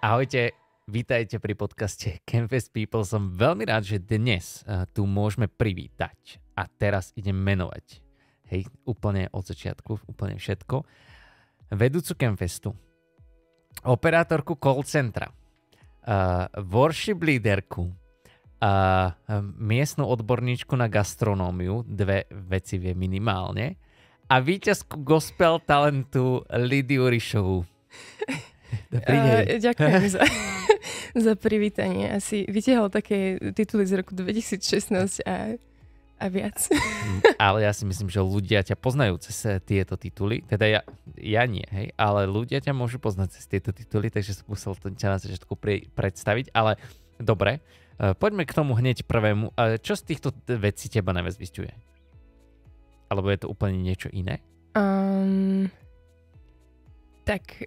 Ahojte, vítajte pri podcaste Campus People. Som veľmi rád, že dnes eh, tu môžeme privítať a teraz idem menovať. Hej, úplne od začiatku, úplne všetko. Vedúcu Campfestu, operátorku call centra, uh, worship líderku, uh, miestnu odborníčku na gastronómiu, dve veci vie minimálne, a víťazku gospel talentu Lidiu Rišovu. Uh, ďakujem za, za privítanie. Asi vytiahol také tituly z roku 2016 a, a viac. Mm, ale ja si myslím, že ľudia ťa poznajú cez tieto tituly. Teda ja, ja nie, hej, ale ľudia ťa môžu poznať cez tieto tituly, takže som musel to ťa na začiatku predstaviť, ale dobre. E, poďme k tomu hneď prvému. E, čo z týchto vecí teba najviac vysťuje? Alebo je to úplne niečo iné? Um, tak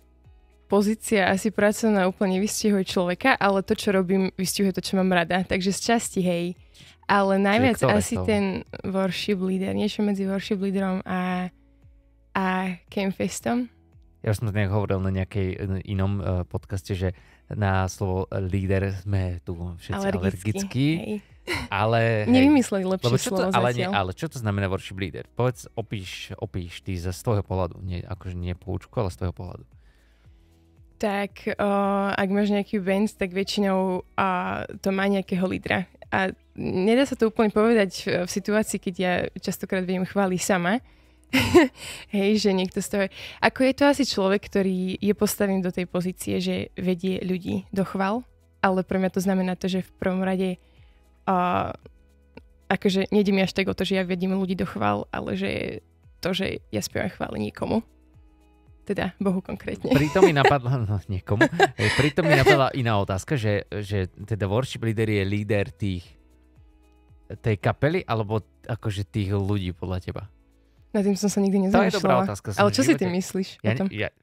pozícia asi na úplne vystihuje človeka, ale to, čo robím, vystihuje to, čo mám rada. Takže z časti, hej. Ale najviac asi to? ten worship leader, niečo medzi worship leaderom a, a campfestom. Ja som to nejak hovoril na nejakej inom uh, podcaste, že na slovo líder sme tu všetci alergicky. alergickí hej. Ale... Nevymysleli lepšie lebo to, ale, nie, ale čo to znamená worship leader? Povedz, opíš, opíš ty z tvojho pohľadu. Nie, akože nie poučku, ale z tvojho pohľadu tak uh, ak máš nejaký band, tak väčšinou uh, to má nejakého lídra. A nedá sa to úplne povedať e, v situácii, keď ja častokrát viem chváli sama. Hej, že niekto z toho... Ako je to asi človek, ktorý je postavený do tej pozície, že vedie ľudí do chval, ale pre mňa to znamená to, že v prvom rade uh, akože nejde mi až tak o to, že ja vedím ľudí do chval, ale že to, že ja spievam chváli niekomu teda Bohu konkrétne. Pritom mi napadla, no niekomu, pritom mi napadla iná otázka, že, že teda worship leader je líder tých, tej kapely, alebo akože tých ľudí podľa teba? Na tým som sa nikdy nezamýšľala. To je dobrá otázka. Ale čo si ty myslíš ja, o tom? Ja...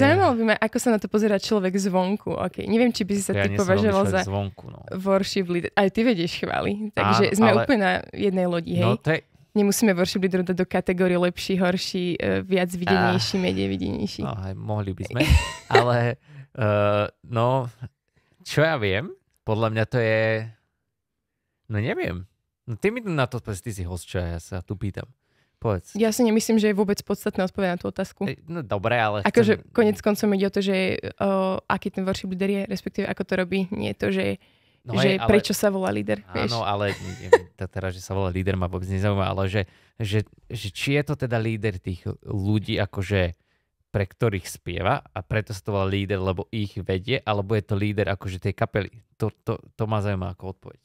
Zaujímalo by ma, ako sa na to pozera človek zvonku. Okay. Neviem, či by si sa ja ty považoval za zvonku, no. worship leader. Aj ty vedieš chvály. Takže Á, sme ale... úplne na jednej lodi, no, hej? No to je, nemusíme worship leader dať do kategórie lepší, horší, e, viac videnejší, ah. menej videnejší. No, aj mohli by sme, ale uh, no, čo ja viem, podľa mňa to je, no neviem. No ty mi na to, ty si host, čo ja sa tu pýtam. Povedz. Ja si nemyslím, že je vôbec podstatné odpovedať na tú otázku. No dobre, ale... Akože chcem... konec koncom ide o to, že e, o, aký ten worship leader je, respektíve ako to robí. Nie je to, že No že ale, prečo sa volá líder. Áno, vieš? ale teraz, že sa volá líder ma vôbec nezaujíma, ale že, že, že či je to teda líder tých ľudí, akože pre ktorých spieva a preto sa to volá líder, lebo ich vedie, alebo je to líder akože tej kapely. To, to, to ma zaujíma ako odpoveď.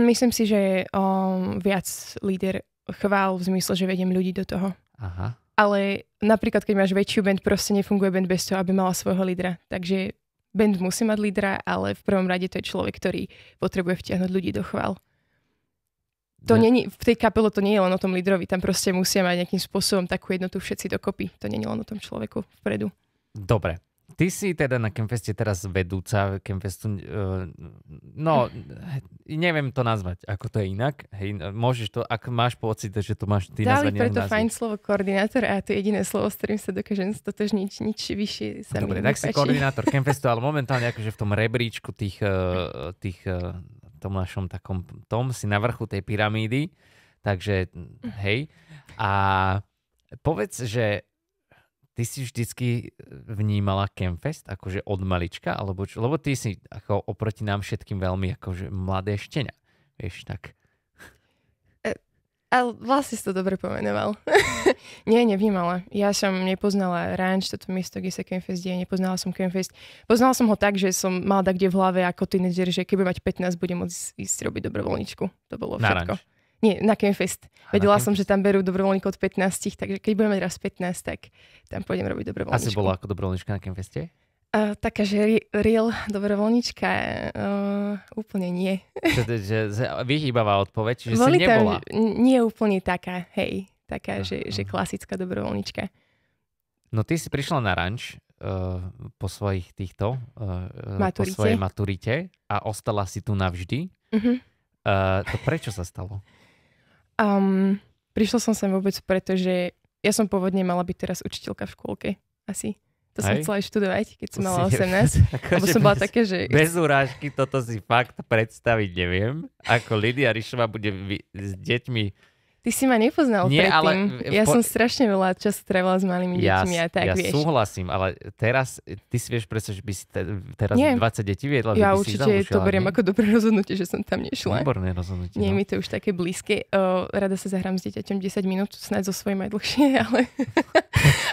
Myslím si, že um, viac líder chvál v zmysle, že vediem ľudí do toho. Aha. Ale napríklad, keď máš väčšiu band, proste nefunguje band bez toho, aby mala svojho lídra. Takže band musí mať lídra, ale v prvom rade to je človek, ktorý potrebuje vtiahnuť ľudí do chvál. To no. není, v tej kapele to nie je len o tom lídrovi, tam proste musia mať nejakým spôsobom takú jednotu všetci dokopy. To nie je len o tom človeku vpredu. Dobre, Ty si teda na Campfeste teraz vedúca Uh, no neviem to nazvať, ako to je inak. Hej, môžeš to, ak máš pocit, že to máš ty Dali preto fajn slovo koordinátor a to je jediné slovo, s ktorým sa dokážem stotožniť, nič vyššie sa Dobre, tak si koordinátor Campfestu, ale momentálne akože v tom rebríčku tých, e, tých e, tom našom takom tom, si na vrchu tej pyramídy, takže mhm. hej. A povedz, že ty si vždycky e, vnímala Campfest akože od malička, alebo čo? Lebo ty si ako oproti nám všetkým veľmi akože mladé štenia. Vieš, tak. E, a vlastne si to dobre pomenoval. Nie, nevnímala. Ja som nepoznala Ranč, toto miesto, kde sa Campfest deje. Nepoznala som Campfest. Poznala som ho tak, že som mala tak kde v hlave ako tínedžer, že keby mať 15, budem môcť ísť robiť dobrovoľničku. To bolo všetko. Na ranč. Nie, na Campfest. Vedela na som, Campfest. že tam berú dobrovoľníkov od 15, takže keď budeme raz 15, tak tam pôjdem robiť dobrovoľníčku. A si bola ako dobrovoľníčka na Campfeste? Uh, taká, že real dobrovoľnička, uh, e, e, úplne nie. Že, že, že vyhýbavá odpoveď, že Boli si nebola. Tam, nie úplne taká, hej, taká, uh, že, uh. že klasická dobrovoľnička. No ty si prišla na ranč uh, po svojich týchto, uh, maturite. po svojej maturite a ostala si tu navždy. Uh-huh. Uh, to prečo sa stalo? Um, prišla som sem vôbec preto, že ja som pôvodne mala byť teraz učiteľka v škôlke. Asi. To som Aj? chcela študovať, keď som mala 18. Ako, lebo som bola bez, také, že... Bez urážky toto si fakt predstaviť neviem. Ako Lidia Rišová bude vy, s deťmi Ty si ma nepoznal Nie, predtým. Ale, ja po... som strašne veľa času trávila s malými ja, deťmi a tak, ja vieš. Ja súhlasím, ale teraz, ty si vieš predstav, že by si te, teraz Nie. 20 detí viedla, ja by určite si to beriem ako dobré rozhodnutie, že som tam nešla. Výborné rozhodnutie. Nie, no. mi to už také blízke. O, rada sa zahrám s dieťaťom 10 minút, snáď zo aj dlhšie, ale...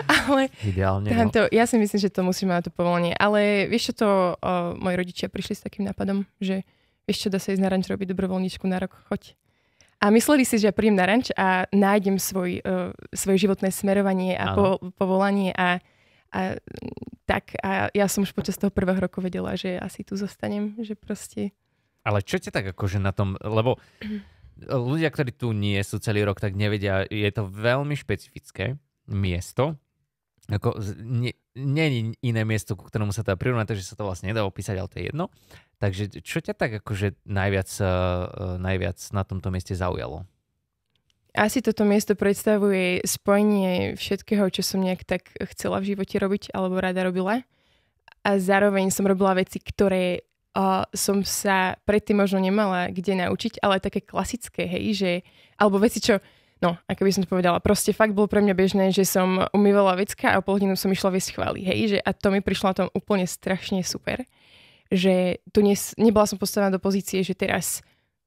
ale Ideálne. No. Tamto, no. ja si myslím, že to musím mať to povolenie. Ale vieš čo to, o, moji rodičia prišli s takým nápadom, že vieš čo, dá sa ísť na ranč robiť dobrovoľníčku na rok, choď. A mysleli si, že príjem na ranč a nájdem svoj, uh, svoje životné smerovanie a po, povolanie a, a tak. A ja som už počas toho prvého roku vedela, že asi tu zostanem, že proste... Ale čo ťa tak akože na tom, lebo ľudia, ktorí tu nie sú celý rok, tak nevedia, je to veľmi špecifické miesto. Ako, ne, není iné miesto, ku ktorému sa to dá prirovnať, takže sa to vlastne nedá opísať, ale to je jedno. Takže čo ťa tak akože najviac, eh, eh, najviac na tomto mieste zaujalo? Asi toto miesto predstavuje spojenie všetkého, čo som nejak tak chcela v živote robiť alebo rada robila. A zároveň som robila veci, ktoré uh, som sa predtým možno nemala kde naučiť, ale také klasické, hej, že, alebo veci, čo No, ako by som to povedala, proste fakt bolo pre mňa bežné, že som umývala vecka a o pol hodinu som išla viesť chvály, hej, že a to mi prišlo na tom úplne strašne super, že tu nes, nebola som postavená do pozície, že teraz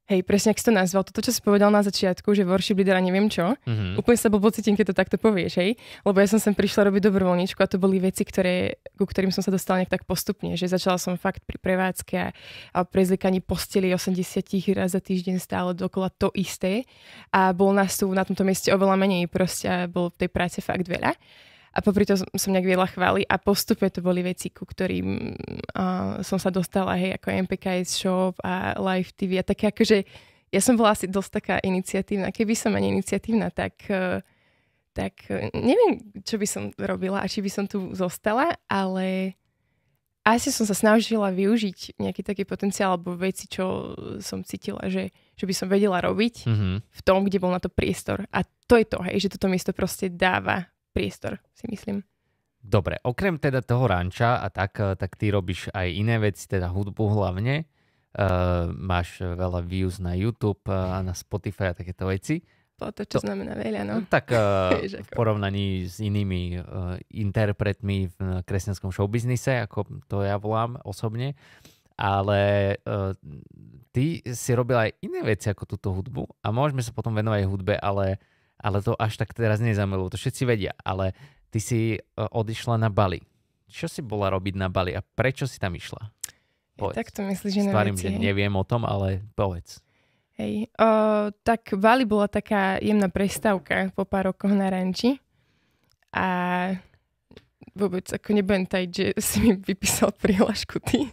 Hej, presne, ak si to nazval, toto, čo si povedal na začiatku, že worship leader a neviem čo, mm-hmm. úplne sa bol pocitím, keď to takto povieš, hej? Lebo ja som sem prišla robiť dobrovoľníčku a to boli veci, ktoré, ku ktorým som sa dostala nejak tak postupne, že začala som fakt pri prevádzke a, a prezlikaní posteli 80 raz za týždeň stále dokola to isté a bol nás tu na tomto mieste oveľa menej proste a bol v tej práce fakt veľa a popri to som nejak viedla chvály a postupne to boli veci, ku ktorým uh, som sa dostala, hej, ako MPKS Shop a Live TV a také akože ja som bola asi dosť taká iniciatívna. Keby som ani iniciatívna, tak, e, tak e, neviem, čo by som robila a či by som tu zostala, ale asi som sa snažila využiť nejaký taký potenciál alebo veci, čo som cítila, že, že by som vedela robiť mm-hmm. v tom, kde bol na to priestor. A to je to, hej, že toto miesto proste dáva priestor, si myslím. Dobre, okrem teda toho ranča a tak, eh, tak ty robíš aj iné veci, teda hudbu hlavne. Uh, máš veľa views na YouTube eh, a na Spotify a takéto veci. To, to, čo to, znamená veľa, no. no tak uh, v porovnaní s inými uh, interpretmi v kresťanskom showbiznise, ako to ja volám osobne. Ale uh, ty si robil aj iné veci ako túto hudbu a môžeme sa potom venovať hudbe, ale uh, ale to až tak teraz nezamilujú, to všetci vedia, ale ty si e, odišla na Bali. Čo si bola robiť na Bali a prečo si tam išla? Povedz. Tak to myslíš, že Stvarím, že neviem o tom, ale povedz. Hej, o, tak Bali bola taká jemná prestávka po pár rokoch na ranči a vôbec ako nebudem tajiť, že si mi vypísal prihlášku ty.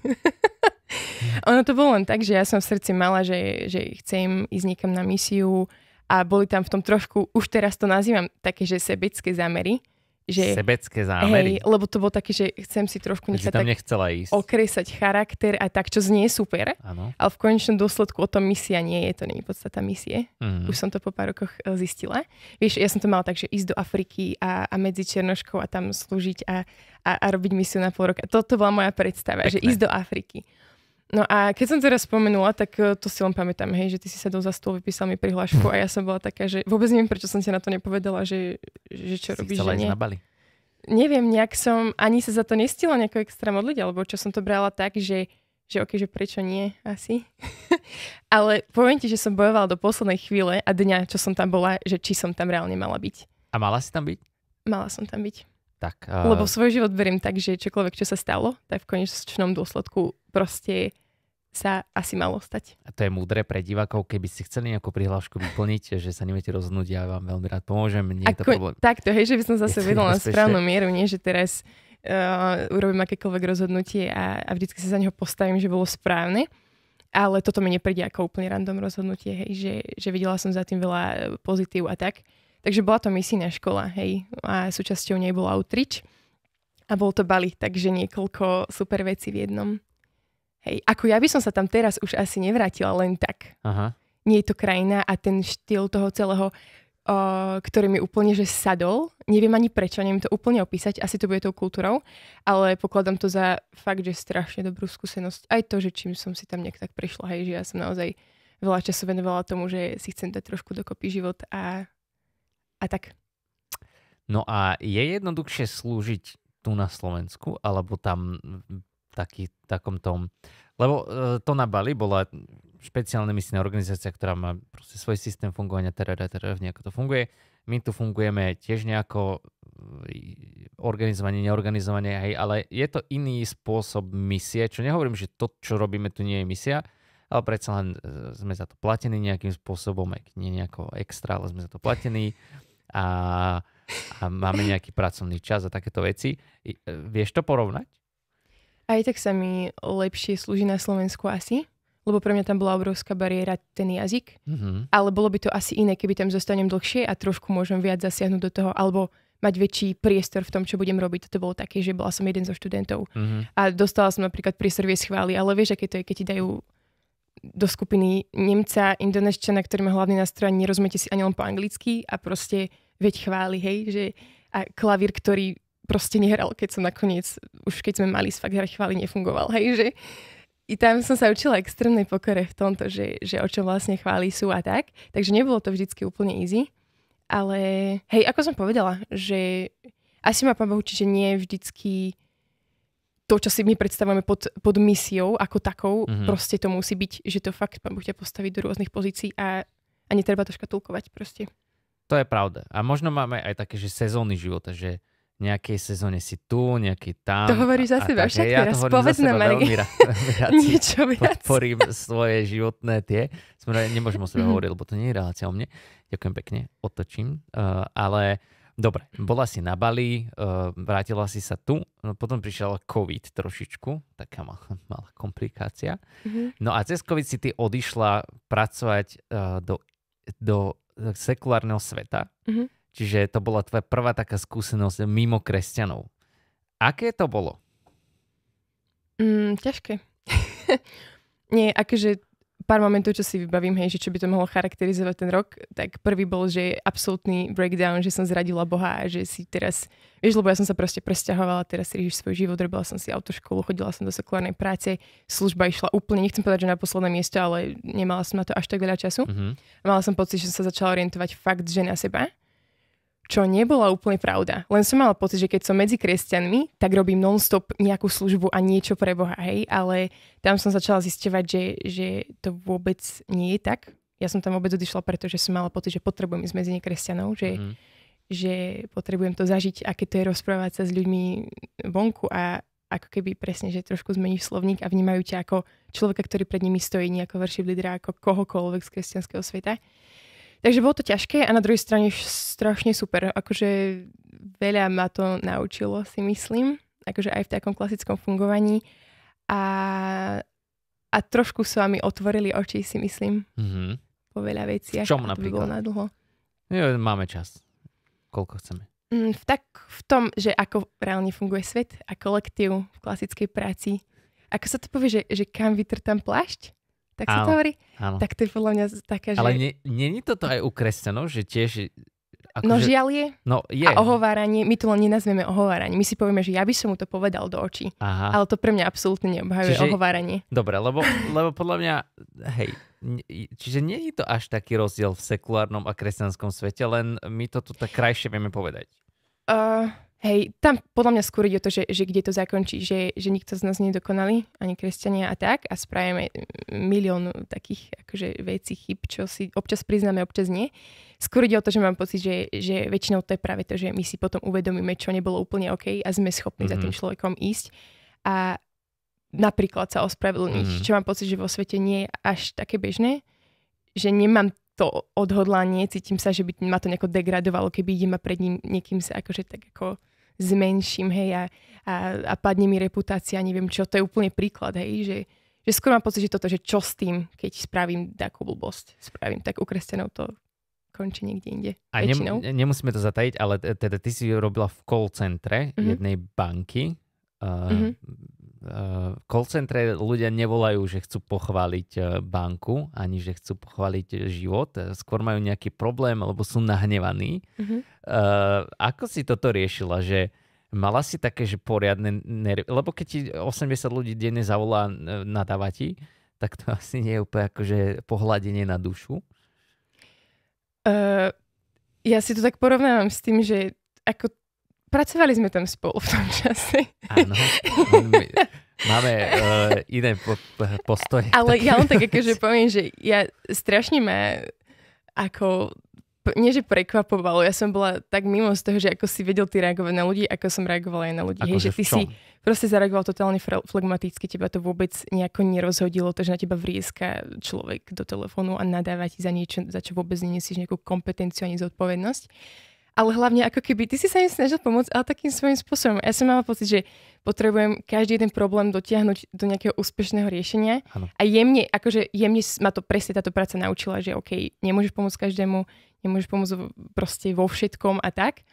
ono to bolo len tak, že ja som v srdci mala, že, že chcem ísť niekam na misiu, a boli tam v tom trošku, už teraz to nazývam také, že sebecké zámery. Že, sebecké zámery. Hej, lebo to bolo také, že chcem si trošku nechať tam nechcela tak ísť. okresať charakter a tak, čo znie super, ano. ale v konečnom dôsledku o tom misia nie je, to nie je podstata misie. mm Už som to po pár rokoch e, zistila. Vieš, ja som to mala tak, že ísť do Afriky a, a medzi Černoškou a tam slúžiť a, a, a robiť misiu na pol roka. Toto bola moja predstava, Pekné. že ísť do Afriky. No a keď som teraz spomenula, tak e, to si len pamätám, hej, že ty si sedol za stôl, vypísal mi prihlášku a ja som bola taká, že vôbec neviem, prečo som ti na to nepovedala, že, že čo si robíš. Chcela nie. na Bali. Neviem, nejak som ani sa za to nestila nejako extra modliť, alebo čo som to brala tak, že že okay, že prečo nie asi. Ale poviem ti, že som bojovala do poslednej chvíle a dňa, čo som tam bola, že či som tam reálne mala byť. A mala si tam byť? Mala som tam byť. Tak, uh... Lebo eh, svoj život verím tak, že čokoľvek, čo sa stalo, tak v konečnom dôsledku proste sa asi malo stať. A to je múdre pre divákov, keby ste chceli nejakú prihlášku vyplniť, že sa nemete rozhodnúť, ja vám veľmi rád pomôžem. Nie je Ako, to problém. to je, že by som zase vedela na správnu mieru, nie, že teraz uh, urobím akékoľvek rozhodnutie a, a vždycky sa za neho postavím, že bolo správne. Ale toto mi nepríde ako úplne random rozhodnutie, hej, že, že videla som za tým veľa eh, pozitív a tak. Takže bola to misijná škola, hej, a súčasťou nej bol Outreach. A bol to Bali, takže niekoľko super vecí v jednom. Hej, ako ja by som sa tam teraz už asi nevrátila len tak. Aha. Nie je to krajina a ten štýl toho celého, uh, ktorý mi úplne že sadol. Neviem ani prečo, neviem to úplne opísať, asi to bude tou kultúrou, ale pokladám to za fakt, že strašne dobrú skúsenosť. Aj to, že čím som si tam nejak tak prišla, hej, že ja som naozaj veľa času venovala tomu, že si chcem dať trošku dokopy život a a tak. No a je jednoduchšie slúžiť tu na Slovensku, alebo tam taký, takom tom... Lebo e, to na Bali bola špeciálna misijná organizácia, ktorá má proste svoj systém fungovania, teda terere, teda, teda, teda, nejako to funguje. My tu fungujeme tiež nejako e, organizovanie, neorganizovanie, hej, ale je to iný spôsob misie, čo nehovorím, že to, čo robíme tu nie je misia, ale predsa len e, sme za to platení nejakým spôsobom, aj nie nejako extra, ale sme za to platení a, a máme nejaký pracovný čas a takéto veci. E, vieš to porovnať? Aj tak sa mi lepšie slúži na Slovensku asi, lebo pre mňa tam bola obrovská bariéra ten jazyk, mm-hmm. ale bolo by to asi iné, keby tam zostanem dlhšie a trošku môžem viac zasiahnuť do toho, alebo mať väčší priestor v tom, čo budem robiť. To bolo také, že bola som jeden zo študentov mm-hmm. a dostala som napríklad pri servie schvály, ale vieš, aké to je, keď ti dajú do skupiny Nemca, Indoneščana, ktorý má hlavný nástroj, nerozumiete si ani len po anglicky a proste veď chváli, hej, že a klavír, ktorý proste nehral, keď som nakoniec, už keď sme mali s hrať chváli, nefungoval, hej, že i tam som sa učila extrémnej pokore v tomto, že, že o čom vlastne chváli sú a tak. Takže nebolo to vždycky úplne easy. Ale hej, ako som povedala, že asi ma pán Bohu, čiže nie vždycky to, čo si my predstavujeme pod, pod misiou ako takou, mm-hmm. proste to musí byť, že to fakt pán Boh ťa postaví do rôznych pozícií a, a netreba to škatulkovať proste. To je pravda. A možno máme aj také, že sezóny života, že nejakej sezóne si tu, nejaký tam. To hovoríš za seba, však ja teraz povedz nám niečo viac. Podporím svoje životné tie. Sme, nemôžem o sebe mhm. hovoriť, lebo to nie je relácia o mne. Ďakujem pekne, otočím. Uh, ale uh, Dobre, bola si na Bali, eh, vrátila si sa tu, no potom prišiel COVID trošičku, taká malá komplikácia. Mm-hmm. No a cez COVID si ty odišla pracovať eh, do, do sekulárneho sveta, mm-hmm. čiže to bola tvoja prvá taká skúsenosť mimo kresťanov. Aké to bolo? Mm, ťažké. Nie, akože pár momentov, čo si vybavím, hej, že čo by to mohlo charakterizovať ten rok, tak prvý bol, že je absolútny breakdown, že som zradila Boha a že si teraz, vieš, lebo ja som sa proste presťahovala, teraz si svoj život, robila som si autoškolu, chodila som do sekulárnej práce, služba išla úplne, nechcem povedať, že na posledné miesto, ale nemala som na to až tak veľa času. Mm-hmm. Mala som pocit, že som sa začala orientovať fakt, že na seba čo nebola úplne pravda. Len som mala pocit, že keď som medzi kresťanmi, tak robím non-stop nejakú službu a niečo pre Boha, hej, ale tam som začala zistevať, že, že to vôbec nie je tak. Ja som tam vôbec odišla, pretože som mala pocit, že potrebujem ísť medzi nekresťanov, že, mm že potrebujem to zažiť, aké to je rozprávať sa s ľuďmi vonku a ako keby presne, že trošku zmeníš slovník a vnímajú ťa ako človeka, ktorý pred nimi stojí, nie ako worship lídra, ako kohokoľvek z kresťanského sveta. Takže bolo to ťažké a na druhej strane strašne super. Akože veľa ma to naučilo, si myslím. Akože aj v takom klasickom fungovaní. A, a trošku sa mi otvorili oči, si myslím. Mm-hmm. Po veľa veciach. V čom napríklad? na dlho. Jo, máme čas. Koľko chceme? Mm, v, tak v tom, že ako reálne funguje svet a kolektív v klasickej práci. Ako sa to povie, že, že kam vytrtám plášť? Tak sa to hovorí? Áno. Tak to je podľa mňa také, že... Ale není toto aj u kresťanov, že tiež... Ako no že... žiaľ je. No, je. A ohováranie, my to len nenazveme ohováranie. My si povieme, že ja by som mu to povedal do očí. Aha. Ale to pre mňa absolútne neobhajuje čiže... ohováranie. Dobre, lebo, lebo podľa mňa, hej, čiže nie je to až taký rozdiel v sekulárnom a kresťanskom svete, len my to tu tak krajšie vieme povedať. Uh, Hej, tam podľa mňa skôr ide o to, že, že kde to zakončí, že, že nikto z nás nedokonalý ani kresťania a tak a spravíme milión takých akože vecí, chyb, čo si občas priznáme, občas nie. Skôr ide o to, že mám pocit, že, že väčšinou to je práve to, že my si potom uvedomíme, čo nebolo úplne OK a sme schopní mm-hmm. za tým mhm. človekom ísť a napríklad sa ospravedlniť, mm-hmm. čo mám pocit, že vo svete nie je až také bežné, že nemám to odhodlanie, cítim sa, že by ma to nejako degradovalo, keby idem a pred ním niekým sa akože tak ako zmenším, hej, a, a, a padne mi reputácia, neviem čo, to je úplne príklad, hej, že, že skôr mám pocit, že toto, že čo s tým, keď spravím takú blbosť, spravím, tak ukrestenou to končí niekde inde. A nem, nemusíme to zatajiť, ale teda ty si robila v call centre mm-hmm. jednej banky, uh, mm-hmm call centre ľudia nevolajú, že chcú pochváliť e, banku, ani že chcú pochváliť život. E, skôr majú nejaký problém, alebo sú nahnevaní. Mm-hmm. Uh, ako si toto riešila, že mala si také, že poriadne nervy, lebo keď ti 80 ľudí denne zavolá na ti, tak to asi nie je úplne akože pohľadenie na dušu. Uh, ja si to tak porovnávam s tým, že ako pracovali sme tam spolu v tom čase. Áno. Máme uh, iné po, e, postoje. Ale ja len tak akože poviem, že ja strašne ma ako nie že prekvapovalo, ja som bola tak mimo z toho, že ako si vedel ty reagovať na ľudí, ako som reagovala aj na ľudí. Ako hej, akože že ty si proste zareagoval totálne flegmaticky, teba to vôbec nejako nerozhodilo, takže na teba vrieska človek do telefónu a nadáva ti za niečo, za čo vôbec nenesíš nejakú kompetenciu ani zodpovednosť ale hlavne ako keby ty si sa im snažil pomôcť, ale takým svojím spôsobom. Ja som mala pocit, že potrebujem každý jeden problém dotiahnuť do nejakého úspešného riešenia. Ano. A jemne, akože jemne ma to presne táto práca naučila, že OK, nemôžeš pomôcť každému, nemôžeš pomôcť proste vo všetkom a tak.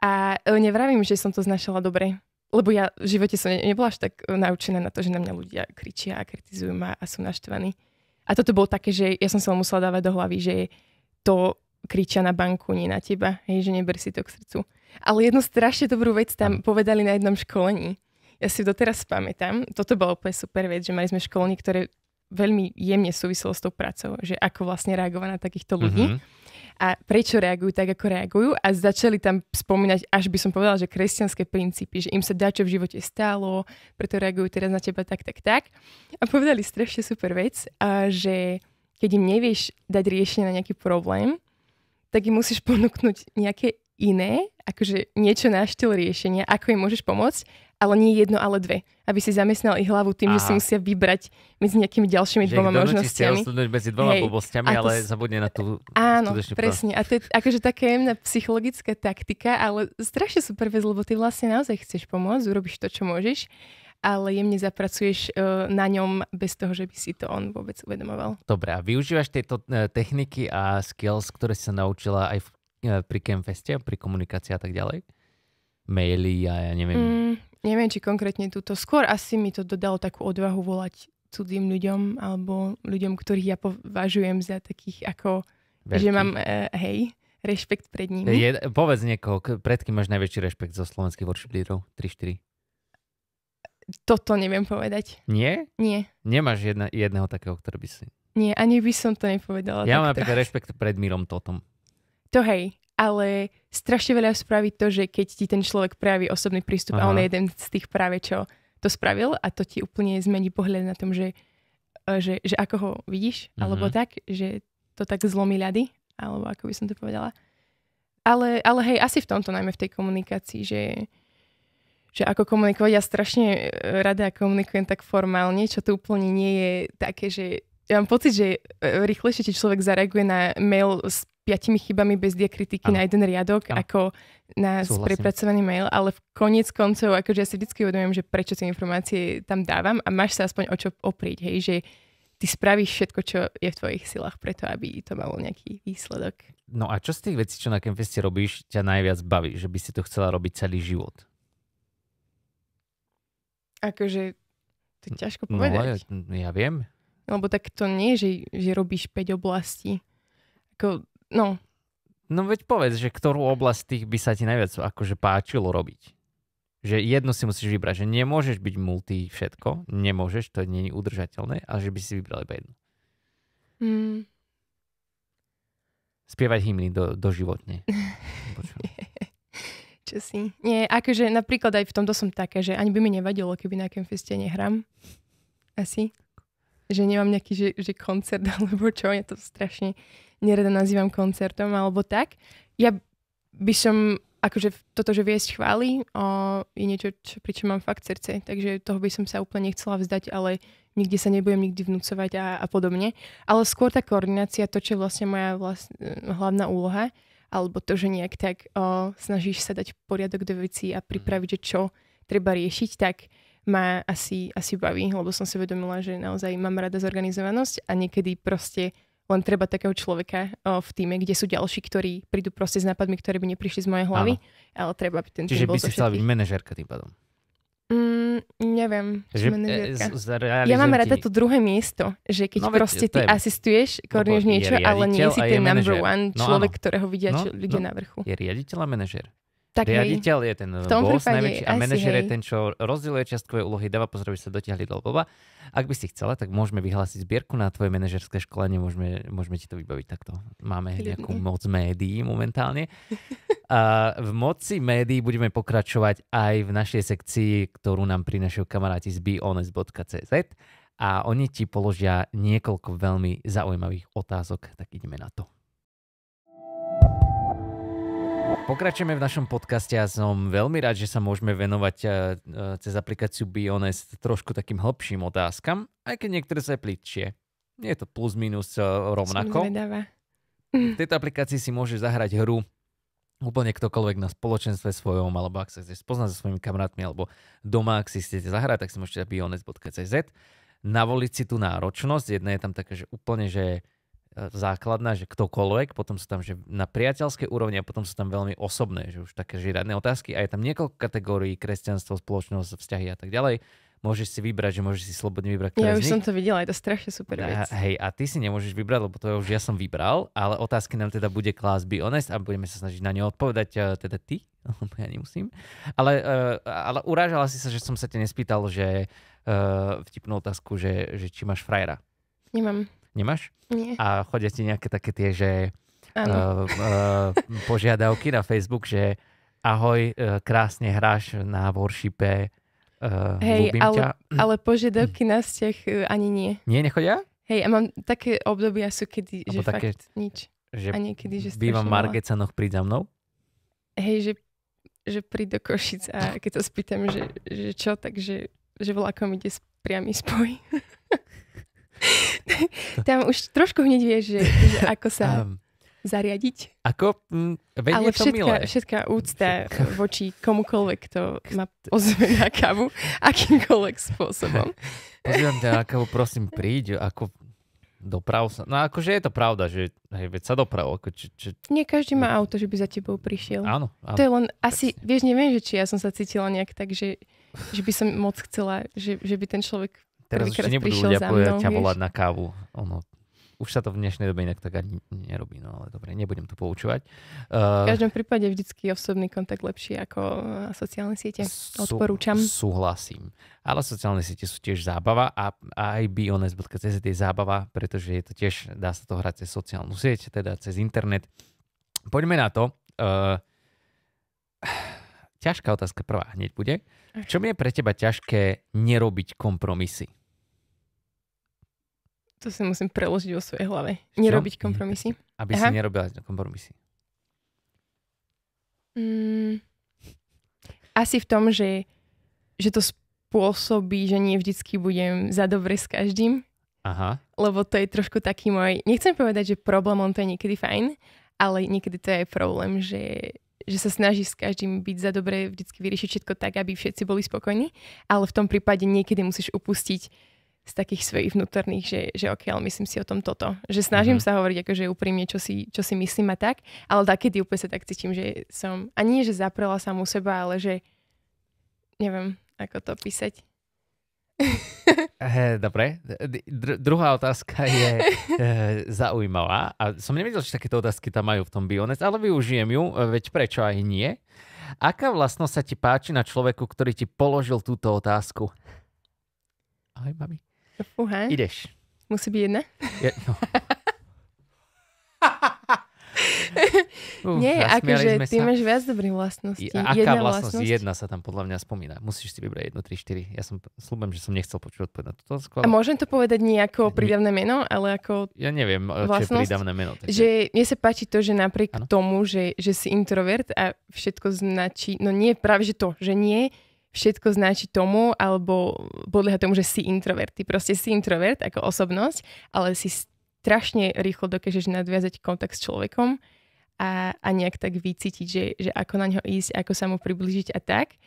A e, nevravím, že som to znašala dobre. Lebo ja v živote som nebola až tak e, naučená na to, že na mňa ľudia kričia a kritizujú ma a sú naštvaní. A toto bolo také, že ja som sa musela dávať do hlavy, že to kričia na banku, nie na teba, hej, že neber si to k srdcu. Ale jednu strašne dobrú vec tam povedali na jednom školení. Ja si doteraz pamätám, toto bola úplne super vec, že mali sme školní, ktoré veľmi jemne súviselo s tou prácou, že ako vlastne reagovať na takýchto ľudí. Mm-hmm a prečo reagujú tak, ako reagujú a začali tam spomínať, až by som povedala, že kresťanské princípy, že im sa dá, čo v živote stálo, preto reagujú teraz na teba tak, tak, tak. A povedali strašne super vec, a že keď im nevieš dať riešenie na nejaký problém, tak im musíš ponúknuť nejaké iné, akože niečo na štýl riešenia, ako im môžeš pomôcť, ale nie jedno, ale dve. Aby si zamestnal ich hlavu tým, Aha. že si musia vybrať medzi nejakými ďalšími že dvoma možnosťami. medzi dvoma Hej, to ale s... zabudne na tú Áno, presne. Práv. A to je akože taká jemná psychologická taktika, ale strašne super vec, lebo ty vlastne naozaj chceš pomôcť, urobíš to, čo môžeš ale jemne zapracuješ e, na ňom bez toho, že by si to on vôbec uvedomoval. Dobre, a využívaš tieto e, techniky a skills, ktoré si sa naučila aj v, e, pri Campfeste, pri komunikácii a tak ďalej? Maily a ja neviem. Mm, neviem, či konkrétne túto. Skôr asi mi to dodalo takú odvahu volať cudzím ľuďom alebo ľuďom, ktorých ja považujem za takých ako, Veľký. že mám, uh, hej, rešpekt pred nimi. Je, povedz niekoho, pred kým máš najväčší rešpekt zo slovenských worship leaderov? 3-4. Toto neviem povedať. Nie? Nie. Nemáš jedna, jedného takého, ktorý by si... Nie, ani by som to nepovedala. Ja mám napríklad rešpekt pred Mírom Totom. To hej, ale strašne veľa spraví to, že keď ti ten človek prejaví osobný prístup Aha. a on je jeden z tých práve, čo to spravil a to ti úplne zmení pohľad na tom, že, e, že, že ako ho vidíš, mm-hmm. alebo tak, že to tak zlomí ľady, alebo ako by som to povedala. Ale, ale hej, asi v tomto najmä v tej komunikácii, že, že ako komunikovať. Ja strašne e, rada komunikujem tak formálne, čo to úplne nie je také, že ja mám pocit, že e, rýchlejšie ti človek zareaguje na mail s piatimi chybami bez diakritiky ano. na jeden riadok, ano. ako na Súhlasím. prepracovaný mail, ale v koniec koncov, akože ja si vždy uvedomujem, že prečo tie informácie tam dávam a máš sa aspoň o čo oprieť, hej, že ty spravíš všetko, čo je v tvojich silách preto, aby to malo nejaký výsledok. No a čo z tých vecí, čo na Campfeste robíš, ťa najviac baví, že by si to chcela robiť celý život? Akože, to je ťažko no, povedať. No, ja, ja viem. Lebo tak to nie je, že, že robíš 5 oblastí. Ako, no. No veď povedz, že ktorú oblasť tých by sa ti najviac akože páčilo robiť. Že jedno si musíš vybrať, že nemôžeš byť multi všetko, nemôžeš, to nie je udržateľné, ale že by si vybral iba jednu. Mm. Spievať hymny do, do životne. čo si. Nie, akože napríklad aj v tomto som taká, že ani by mi nevadilo, keby na feste nehrám. Asi. Že nemám nejaký, že, že koncert alebo čo, ja to strašne nerada nazývam koncertom alebo tak. Ja by som, akože toto, že viesť chváli, o, je niečo, čo, pričom mám fakt srdce, takže toho by som sa úplne nechcela vzdať, ale nikde sa nebudem nikdy vnúcovať a, a podobne. Ale skôr tá koordinácia, to, čo je vlastne moja vlast, hlavná úloha, alebo to, že nejak tak o, snažíš sa dať poriadok do veci a mhm. pripraviť, že čo treba riešiť, tak ma asi, asi baví, lebo som si vedomila, že naozaj mám rada zorganizovanosť a niekedy proste len treba takého človeka o, v týme, kde sú ďalší, ktorí prídu proste s nápadmi, ktoré by neprišli z mojej hlavy, Áno. ale treba by ten Čiže by si chcela byť manažérka tým pádom. Mm, neviem. Že, e, z, ja mám rada to druhé miesto, že keď no, proste ty je, asistuješ, no koordinuješ niečo, ale nie si ten number one no človek, no, ktorého vidia no, ľudia no, na vrchu. Je riaditeľ a manažer. Tak Riaditeľ hej. je ten boss najväčší a manažer je ten, čo rozdieluje čiastkové úlohy, dáva pozor, aby sa dotiahli do lbova. Ak by si chcela, tak môžeme vyhlásiť zbierku na tvoje manažerské školenie, môžeme, môžeme ti to vybaviť takto. Máme Lidne. nejakú moc médií momentálne. A v moci médií budeme pokračovať aj v našej sekcii, ktorú nám prinašajú kamaráti z beones.cz a oni ti položia niekoľko veľmi zaujímavých otázok, tak ideme na to. Pokračujeme v našom podcaste a som veľmi rád, že sa môžeme venovať e, e, cez aplikáciu Bionest trošku takým hĺbším otázkam, aj keď niektoré sa aj plitšie. Je to plus minus e, rovnako. V tejto aplikácii si môže zahrať hru úplne ktokoľvek na spoločenstve svojom, alebo ak sa chcete spoznať so svojimi kamarátmi, alebo doma, ak si chcete zahrať, tak si môžete na bionest.cz navoliť si tú náročnosť. Jedna je tam taká, že úplne, že základná, že ktokoľvek, potom sú tam že na priateľské úrovni a potom sú tam veľmi osobné, že už také žiadne otázky a je tam niekoľko kategórií, kresťanstvo, spoločnosť, vzťahy a tak ďalej. Môžeš si vybrať, že môžeš si slobodne vybrať. Ja už som to videla, je to strašne super vec. A, hej, a ty si nemôžeš vybrať, lebo to už ja som vybral, ale otázky nám teda bude Class Be Honest a budeme sa snažiť na ne odpovedať eh, teda ty, lebo ja nemusím. Ale, eh, ale urážala si sa, že som sa ťa nespýtal, že eh, vtipnú otázku, že, že či máš frajera. Nemám. Nemáš? Nie. A chodia ti nejaké také tie, že uh, uh, požiadavky na Facebook, že ahoj, uh, krásne hráš na worshipe, uh, Hej, ale, ale požiadavky na vzťah ani nie. Nie, nechodia? Hej, a mám také obdobia sú, kedy, Abo že také, fakt nič. Že a niekedy, že bývam v Margecanoch, príď za mnou? Hej, že, že príď do Košic a keď sa spýtam, že, že čo, takže že vlakom ide priamy spoj. Tam už trošku hneď vieš, že, že ako sa um, zariadiť. Ako? Mm, Ale všetka, milé. všetká úcta voči komukoľvek, kto ma pozve na kávu, akýmkoľvek spôsobom. Pozývam ťa na kávu, prosím, príď, ako doprav sa. No akože je to pravda, že hej, veď sa doprav. Ako, či, či... Nie každý má hm. auto, že by za tebou prišiel. Áno. áno to je len asi, presne. vieš, neviem, že či ja som sa cítila nejak tak, že, že by som moc chcela, že, že by ten človek Teraz už nebudú ľudia povedať ťa volať na kávu. Ono, už sa to v dnešnej dobe inak tak ani nerobí, no ale dobre, nebudem to poučovať. Uh, v eh, každom prípade vždycky osobný kontakt lepší ako eh, sociálne siete. Odporúčam. Sú, súhlasím. Ale sociálne siete sú tiež zábava a, a aj bionest.cz je zábava, pretože je to tiež, dá sa to hrať cez sociálnu sieť, teda cez internet. Poďme na to. Uh, ťažká otázka prvá hneď bude. V čom je pre teba ťažké nerobiť kompromisy? To si musím preložiť vo svojej hlave. Nerobiť Čo? Mm, kompromisy. Aby Aha. si nerobila kompromisy. Mm, asi v tom, že, že to spôsobí, že nie vždycky budem za dobre s každým. Aha. Lebo to je trošku taký môj... Nechcem povedať, že problém, on to je niekedy fajn, ale niekedy to je aj problém, že, že sa snaží s každým byť za dobre, vždycky vyriešiť všetko tak, aby všetci boli spokojní, ale v tom prípade niekedy musíš upustiť z takých svojich vnútorných, že, že ok, ale myslím si o tom toto. Že snažím mm-hmm. sa hovoriť akože úprimne, čo si, čo si myslím a tak, ale takedy úplne sa tak cítim, že som, a nie, že zaprela u seba, ale že neviem, ako to písať. He, dobre. Dr- druhá otázka je e, zaujímavá. A som nevedel, či takéto otázky tam majú v tom Bionec, ale využijem ju, e, veď prečo aj nie. Aká vlastnosť sa ti páči na človeku, ktorý ti položil túto otázku? Ahoj, mami. Fúha. Ideš. Musí byť jedna? Je, no. Uh, Nie, akože ty sa. máš viac dobrých vlastností. Je, aká jedna vlastnosť? vlastnosť? Jedna sa tam podľa mňa spomína. Musíš si vybrať 1, 3, 4. Ja som, slúbem, že som nechcel počuť odpovedť na toto. skoro. A môžem to povedať nie ako prídavné meno, ale ako Ja neviem, vlastnosť, čo je prídavné meno. Takže... Že mne sa páči to, že napriek ano? tomu, že, že si introvert a všetko značí, no nie práve že to, že nie, všetko značí tomu, alebo podľa tomu, že si introvert. Ty proste si introvert ako osobnosť, ale si strašne rýchlo dokážeš nadviazať kontakt s človekom a, a nejak tak vycítiť, že, že ako na ňo ísť, ako sa mu priblížiť a tak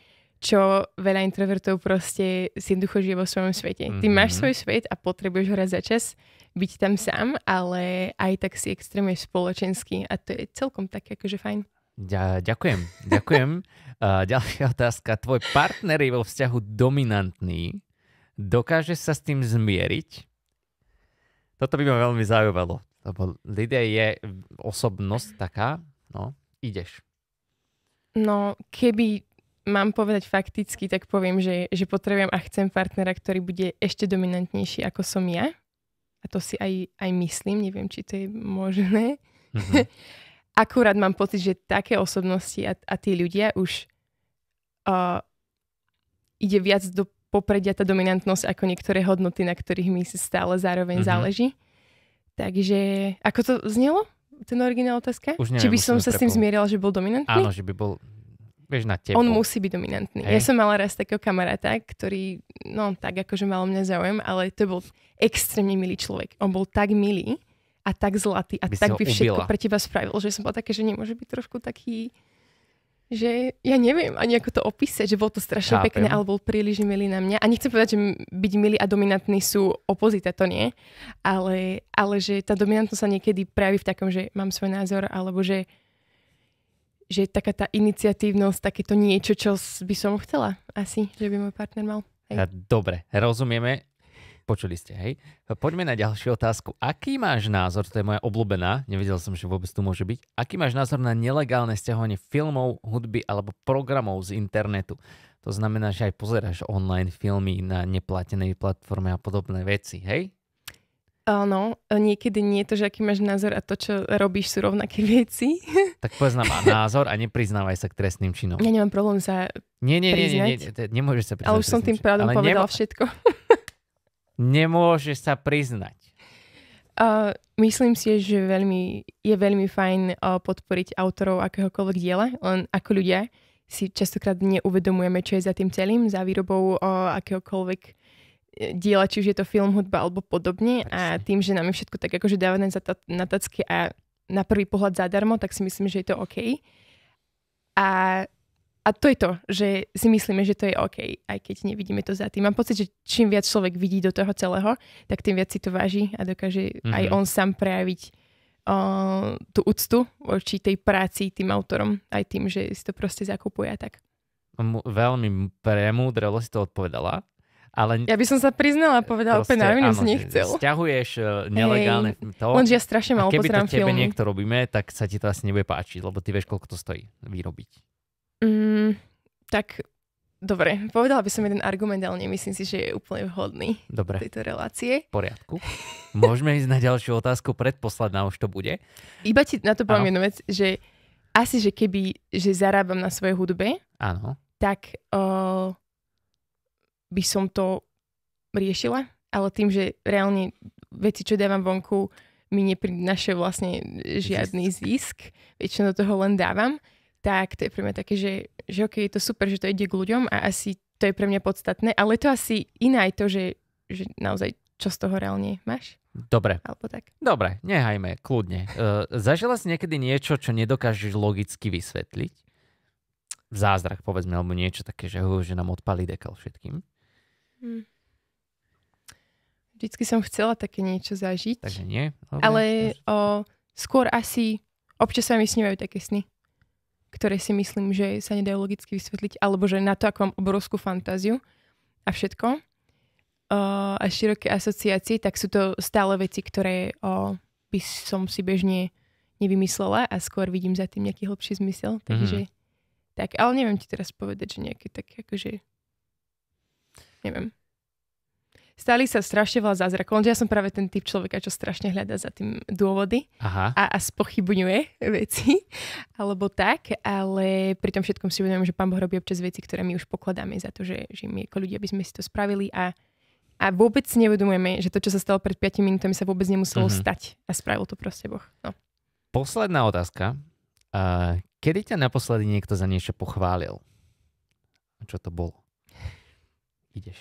čo veľa introvertov proste si jednoducho žije vo svojom svete. Mm-hmm. Ty máš mhm. svoj svet a potrebuješ ho raz za čas byť tam sám, ale aj tak si extrémne spoločenský a to je celkom také akože fajn. Ja, ďakujem, ďakujem. uh, ďalšia otázka. Tvoj partner je vo vzťahu dominantný. Dokáže sa s tým zmieriť? Toto by ma veľmi zaujímalo. Lebo Lidia je osobnosť taká, no, ideš. No, keby mám povedať fakticky, tak poviem, že, že potrebujem a chcem partnera, ktorý bude ešte dominantnejší ako som ja. A to si aj, aj myslím, neviem, či to je možné. Mm-hmm. akurát mám pocit, že také osobnosti a, a tí ľudia už uh, ide viac do popredia tá dominantnosť ako niektoré hodnoty, na ktorých mi si stále zároveň mm-hmm. záleží. Takže, ako to znelo? Ten originál otázka? Už neviem, Či by som sa s tým zmierila, že bol dominantný? Áno, že by bol, vieš, na tebo. On musí byť dominantný. Hej. Ja som mala raz takého kamaráta, ktorý, no tak akože mal mňa záujem, ale to bol extrémne milý človek. On bol tak milý, a tak zlatý a by tak by všetko ubila. pre teba spravil, že som bola také, že nemôže byť trošku taký že ja neviem ani ako to opísať, že bol to strašne Chápem. pekné, ale bol príliš milý na mňa. A nechcem povedať, že byť milý a dominantný sú opozita, to nie. Ale, ale že tá dominantnosť sa niekedy prejaví v takom, že mám svoj názor, alebo že, že taká tá iniciatívnosť, takéto niečo, čo by som chcela asi, že by môj partner mal. Hej. Dobre, rozumieme. Počuli ste, hej? Poďme na ďalšiu otázku. Aký máš názor, to je moja obľúbená, nevedel som, že vôbec tu môže byť, aký máš názor na nelegálne stiahovanie filmov, hudby alebo programov z internetu? To znamená, že aj pozeráš online filmy na neplatenej platforme a podobné veci, hej? Áno, niekedy nie je to, že aký máš názor a to, čo robíš, sú rovnaké veci. Tak poznám názor a nepriznávaj sa k trestným činom. Ja nemám problém sa nie, nie, priznať. Nie, nie, nie, nie, nie, nie, nie, nie, už som tým nie, povedal nie, všetko nemôže sa priznať? Uh, myslím si, že veľmi, je veľmi fajn uh, podporiť autorov akéhokoľvek diela, len ako ľudia si častokrát neuvedomujeme, čo je za tým celým, za výrobou uh, akéhokoľvek e, diela, či už je to film, hudba alebo podobne. A tým, že nám je všetko tak akože dávané na tacky a na prvý pohľad zadarmo, tak si myslím, že je to OK. A a to je to, že si myslíme, že to je OK, aj keď nevidíme to za tým. Mám pocit, že čím viac človek vidí do toho celého, tak tým viac si to váži a dokáže mm-hmm. aj mhm. on sám prejaviť uh, tú úctu voči tej práci tým autorom, aj tým, že si to proste zakupuje a tak. Veľmi premúdrelo si to odpovedala. Ale... Ja by som sa priznala a povedala úplne na rovinu, nich nechcel. Sťahuješ e, nelegálne hey, to. Lenže ja strašne malo pozerám filmy. keby to tebe niekto robíme, tak sa ti to asi nebude páčiť, lebo ty vieš, koľko to stojí vyrobiť. Mm, tak dobre, povedala by som jeden argument, ale nemyslím si, že je úplne vhodný dobre. tejto relácie. V poriadku. Môžeme ísť na ďalšiu otázku, predposledná už to bude. Iba ti na to poviem jednu vec, že asi, že keby, že zarábam na svojej hudbe, Áno. tak uh, by som to riešila, ale tým, že reálne veci, čo dávam vonku, mi neprinašajú vlastne žiadny zisk. zisk. Väčšinou toho len dávam tak to je pre mňa také, že, že okay, je to super, že to ide k ľuďom a asi to je pre mňa podstatné, ale to asi iné aj to, že, že naozaj čo z toho reálne máš. Dobre. Alebo tak. Dobre, nehajme, kľudne. Uh, zažila si niekedy niečo, čo nedokážeš logicky vysvetliť? Zázrak, povedzme, alebo niečo také, že, uh, že nám odpalí dekal všetkým. Hm. Vždycky som chcela také niečo zažiť. Takže nie? ale o, skôr asi občas sa mi snívajú také sny ktoré si myslím, že sa nedajú logicky vysvetliť, alebo že na to, ako mám obrovskú fantáziu a všetko uh, a široké asociácie, tak sú to stále veci, ktoré uh, by som si bežne nevymyslela a skôr vidím za tým nejaký hlbší zmysel. Mhm. Takže mm-hmm. tak, ale neviem ti teraz povedať, že nejaké také akože neviem stali sa strašne veľa zázrakov. ja som práve ten typ človeka, čo strašne hľadá za tým dôvody Aha. a, a spochybňuje veci, alebo tak, ale pri tom všetkom si uvedomujem, že pán Boh robí občas veci, ktoré my už pokladáme za to, že, že my ako ľudia by sme si to spravili a a vôbec nevedomujeme, že to, čo sa stalo pred 5 minútami, sa vôbec nemuselo uh-huh. stať. A spravil to proste Boh. No. Posledná otázka. Uh, kedy ťa naposledy niekto za niečo pochválil? A čo to bolo? Ideš.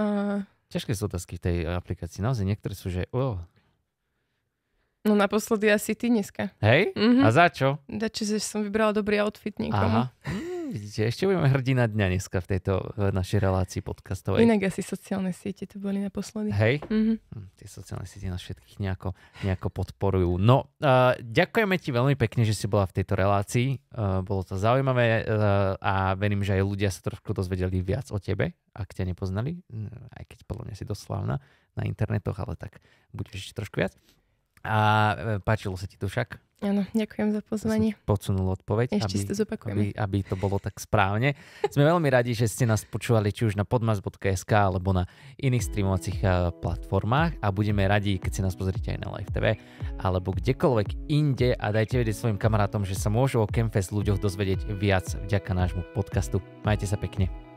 Uh, ťažké sú otázky v tej eh, aplikácii. Naozaj niektoré sú, že... Oh. No naposledy asi ty dneska. Hej? Mm-hmm. A za čo? Za čo, že som vybrala dobrý outfit niekomu. Aha. Mm vidíte, ešte budeme hrdina dňa dneska v tejto v našej relácii podcastovej. Inak asi sociálne siete to boli naposledy. Hej, mm-hmm. tie sociálne siete nás všetkých nejako, nejako podporujú. No, uh, ďakujeme ti veľmi pekne, že si bola v tejto relácii. Uh, bolo to zaujímavé uh, a verím, že aj ľudia sa trošku dozvedeli viac o tebe, ak ťa nepoznali, e, aj keď podľa mňa si doslávna na internetoch, ale tak budeš ešte trošku viac. A e, páčilo sa ti to však? Áno, ďakujem za pozvanie. Som podsunul odpoveď, Ešte aby, si to zopakujem. aby, aby to bolo tak správne. Sme veľmi radi, že ste nás počúvali či už na podmas.sk alebo na iných streamovacích e, platformách a budeme radi, keď si nás pozrite aj na Live TV alebo kdekoľvek inde a dajte vedieť svojim kamarátom, že sa môžu o Campfest ľuďoch dozvedieť viac vďaka nášmu podcastu. Majte sa pekne.